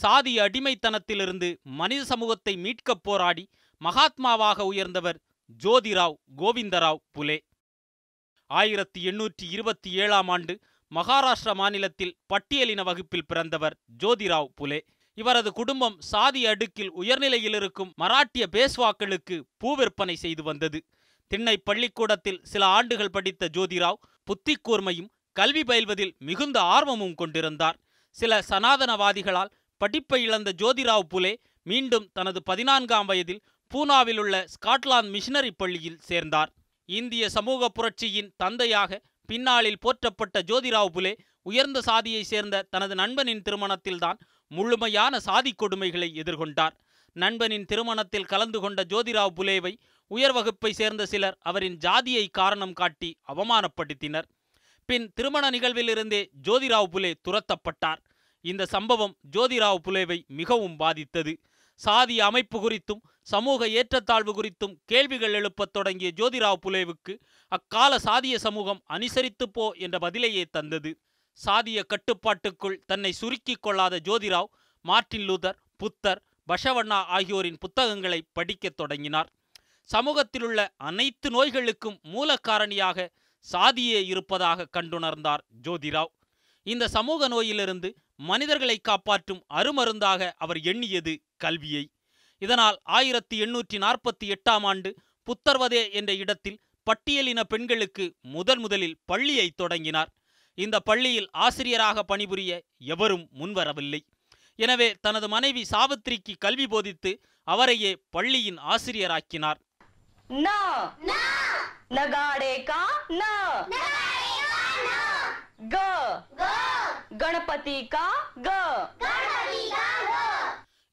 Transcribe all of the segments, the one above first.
சாதி அடிமைத்தனத்திலிருந்து மனித சமூகத்தை மீட்கப் போராடி மகாத்மாவாக உயர்ந்தவர் ஜோதிராவ் கோவிந்தராவ் புலே ஆயிரத்தி எண்ணூற்றி இருபத்தி ஏழாம் ஆண்டு மகாராஷ்டிரா மாநிலத்தில் பட்டியலின வகுப்பில் பிறந்தவர் ஜோதிராவ் புலே இவரது குடும்பம் சாதி அடுக்கில் உயர்நிலையில் இருக்கும் மராட்டிய பேஸ்வாக்களுக்கு பூ விற்பனை செய்து வந்தது திண்ணை பள்ளிக்கூடத்தில் சில ஆண்டுகள் படித்த ஜோதிராவ் புத்திக்கூர்மையும் கல்வி பயில்வதில் மிகுந்த ஆர்வமும் கொண்டிருந்தார் சில சனாதனவாதிகளால் படிப்பை இழந்த ஜோதிராவ் புலே மீண்டும் தனது பதினான்காம் வயதில் பூனாவில் உள்ள ஸ்காட்லாந்து மிஷனரி பள்ளியில் சேர்ந்தார் இந்திய சமூக புரட்சியின் தந்தையாக பின்னாளில் போற்றப்பட்ட ஜோதிராவ் புலே உயர்ந்த சாதியைச் சேர்ந்த தனது நண்பனின் திருமணத்தில்தான் முழுமையான சாதி கொடுமைகளை எதிர்கொண்டார் நண்பனின் திருமணத்தில் கலந்து கொண்ட ஜோதிராவ் புலேவை வகுப்பை சேர்ந்த சிலர் அவரின் ஜாதியை காரணம் காட்டி அவமானப்படுத்தினர் பின் திருமண நிகழ்விலிருந்தே ஜோதிராவ் புலே துரத்தப்பட்டார் இந்த சம்பவம் ஜோதிராவ் புலேவை மிகவும் பாதித்தது சாதி அமைப்பு குறித்தும் சமூக ஏற்றத்தாழ்வு குறித்தும் கேள்விகள் எழுப்பத் தொடங்கிய ஜோதிராவ் புலேவுக்கு அக்கால சாதிய சமூகம் அனுசரித்து போ என்ற பதிலையே தந்தது சாதிய கட்டுப்பாட்டுக்குள் தன்னை சுருக்கிக் கொள்ளாத ஜோதிராவ் மார்டின் லூதர் புத்தர் பஷவண்ணா ஆகியோரின் புத்தகங்களை படிக்கத் தொடங்கினார் சமூகத்திலுள்ள அனைத்து நோய்களுக்கும் மூலக்காரணியாக சாதியே இருப்பதாக கண்டுணர்ந்தார் ஜோதிராவ் இந்த சமூக நோயிலிருந்து மனிதர்களை காப்பாற்றும் அருமருந்தாக அவர் எண்ணியது கல்வியை இதனால் ஆயிரத்தி எண்ணூற்றி நாற்பத்தி எட்டாம் ஆண்டு புத்தர்வதே என்ற இடத்தில் பட்டியலின பெண்களுக்கு முதன் முதலில் பள்ளியை தொடங்கினார் இந்த பள்ளியில் ஆசிரியராக பணிபுரிய எவரும் முன்வரவில்லை எனவே தனது மனைவி சாவித்திரிக்கு கல்வி போதித்து அவரையே பள்ளியின் ஆசிரியராக்கினார் நகாடே கா கணபதி கா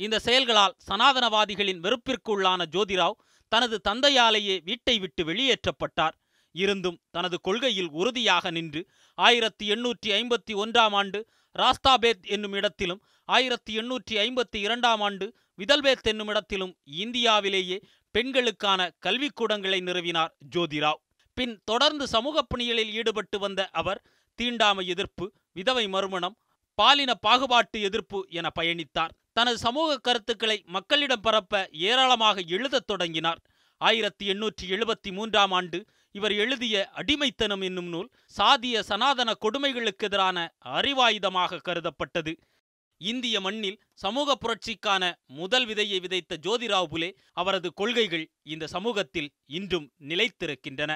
இந்த செயல்களால் சனாதனவாதிகளின் வெறுப்பிற்குள்ளான ஜோதிராவ் தனது தந்தையாலேயே வீட்டை விட்டு வெளியேற்றப்பட்டார் இருந்தும் தனது கொள்கையில் உறுதியாக நின்று ஆயிரத்தி எண்ணூற்றி ஐம்பத்தி ஒன்றாம் ஆண்டு ராஸ்தாபேத் என்னும் இடத்திலும் ஆயிரத்தி எண்ணூற்றி ஐம்பத்தி இரண்டாம் ஆண்டு விதல்பேத் என்னும் இடத்திலும் இந்தியாவிலேயே பெண்களுக்கான கல்விக்கூடங்களை நிறுவினார் ஜோதிராவ் பின் தொடர்ந்து சமூக பணிகளில் ஈடுபட்டு வந்த அவர் தீண்டாமை எதிர்ப்பு விதவை மறுமணம் பாலின பாகுபாட்டு எதிர்ப்பு என பயணித்தார் தனது சமூக கருத்துக்களை மக்களிடம் பரப்ப ஏராளமாக எழுதத் தொடங்கினார் ஆயிரத்தி எண்ணூற்றி எழுபத்தி மூன்றாம் ஆண்டு இவர் எழுதிய அடிமைத்தனம் என்னும் நூல் சாதிய சனாதன கொடுமைகளுக்கு எதிரான அறிவாயுதமாக கருதப்பட்டது இந்திய மண்ணில் சமூக புரட்சிக்கான முதல் விதையை விதைத்த ஜோதிராவ் புலே அவரது கொள்கைகள் இந்த சமூகத்தில் இன்றும் நிலைத்திருக்கின்றன